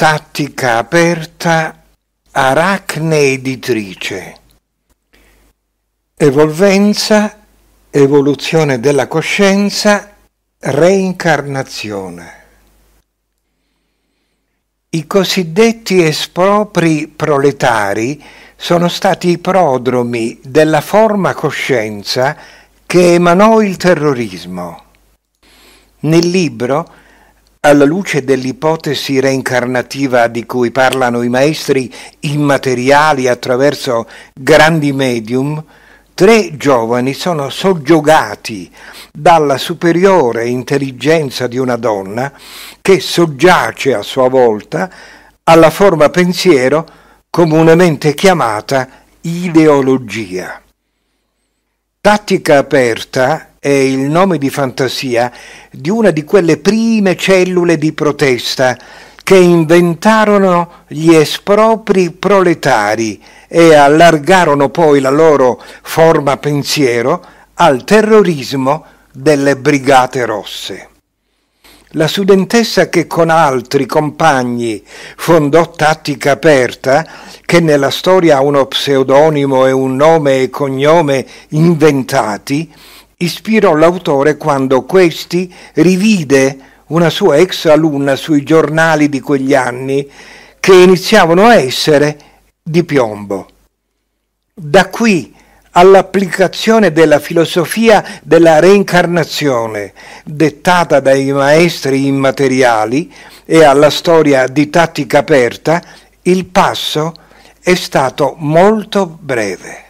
Tattica aperta Aracne editrice. Evolvenza, evoluzione della coscienza, reincarnazione. I cosiddetti espropri proletari sono stati i prodromi della forma coscienza che emanò il terrorismo. Nel libro alla luce dell'ipotesi reincarnativa di cui parlano i maestri immateriali attraverso grandi medium, tre giovani sono soggiogati dalla superiore intelligenza di una donna che soggiace a sua volta alla forma pensiero comunemente chiamata ideologia. Tattica aperta eh, il nome di fantasia di una di quelle prime cellule di protesta che inventarono gli espropri proletari e allargarono poi la loro forma pensiero al terrorismo delle brigate rosse. La studentessa che con altri compagni fondò Tattica Aperta, che nella storia ha uno pseudonimo e un nome e cognome inventati, ispirò l'autore quando questi rivide una sua ex alunna sui giornali di quegli anni che iniziavano a essere di piombo. Da qui all'applicazione della filosofia della reincarnazione dettata dai maestri immateriali e alla storia di tattica aperta, il passo è stato molto breve.